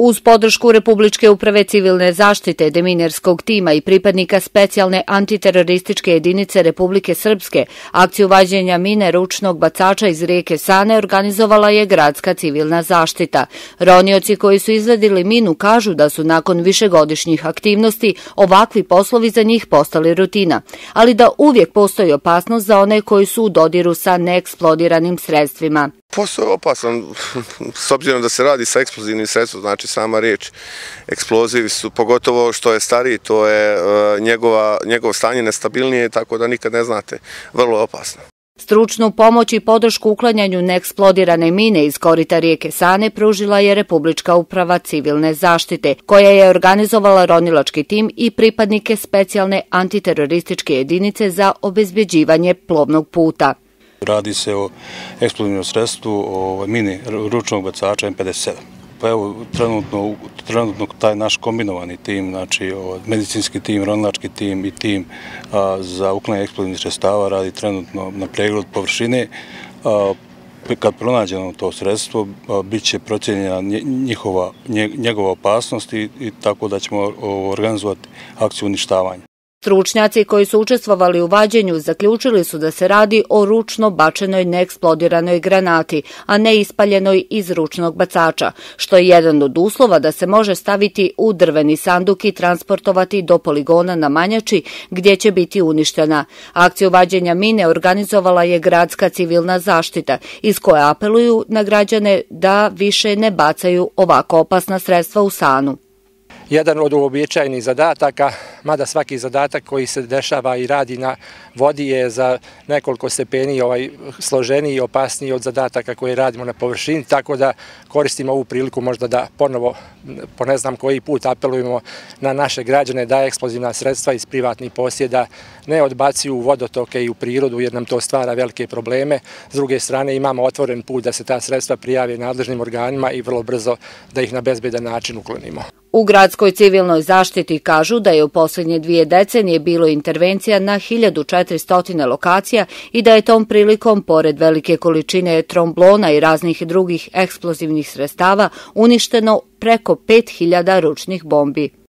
Uz podršku Republičke uprave civilne zaštite, deminerskog tima i pripadnika specijalne antiterorističke jedinice Republike Srpske, akciju vađenja mine ručnog bacača iz rijeke Sane organizovala je gradska civilna zaštita. Ronioci koji su izvedili minu kažu da su nakon višegodišnjih aktivnosti ovakvi poslovi za njih postali rutina, ali da uvijek postoji opasnost za one koji su u dodiru sa neeksplodiranim sredstvima. Posao je opasan, s obzirom da se radi sa eksplozivnim sredstvom, znači sama riječ, eksplozivi su, pogotovo što je stariji, to je e, njegovo stanje nestabilnije, tako da nikad ne znate, vrlo je opasno. Stručnu pomoć i podršku uklanjanju neeksplodirane mine iz korita rijeke Sane pružila je Republička uprava civilne zaštite, koja je organizovala ronilački tim i pripadnike specijalne antiterorističke jedinice za obezbjeđivanje plovnog puta. Radi se o eksplozivnom sredstvu, o mini ručnog bacača M57. Pa evo, trenutno, trenutno taj naš kombinovani tim, znači medicinski tim, ronilački tim i tim za uklanje eksplozivnih sredstava radi trenutno na pregled površine. A, kad pronađeno to sredstvo, a, bit će procjenjena njihova, njegova opasnost i tako da ćemo organizovati akciju uništavanja. Stručnjaci koji su učestvovali u vađenju zaključili su da se radi o ručno bačenoj neeksplodiranoj granati, a ne ispaljenoj iz ručnog bacača, što je jedan od uslova da se može staviti u drveni sanduk i transportovati do poligona na Manjači gdje će biti uništena. Akciju vađenja mine organizovala je gradska civilna zaštita iz koje apeluju na građane da više ne bacaju ovako opasna sredstva u sanu. Jedan od uobičajnih zadataka mada svaki zadatak koji se dešava i radi na vodi je za nekoliko stepeni ovaj, složeniji i opasniji od zadataka koje radimo na površini, tako da koristimo ovu priliku možda da ponovo, po ne znam koji put, apelujemo na naše građane da eksplozivna sredstva iz privatnih posjeda ne odbaciju u vodotoke i u prirodu jer nam to stvara velike probleme. S druge strane imamo otvoren put da se ta sredstva prijave nadležnim organima i vrlo brzo da ih na bezbedan način uklonimo. U gradskoj civilnoj zaštiti kažu da je u posljednju posljednje dvije decenije bilo intervencija na 1400 lokacija i da je tom prilikom, pored velike količine tromblona i raznih drugih eksplozivnih sredstava, uništeno preko 5000 ručnih bombi.